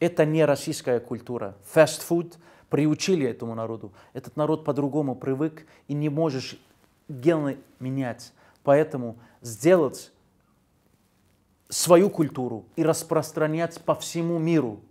Это не российская культура. Фастфуд приучили этому народу. Этот народ по-другому привык, и не можешь гены менять. Поэтому сделать свою культуру и распространять по всему миру –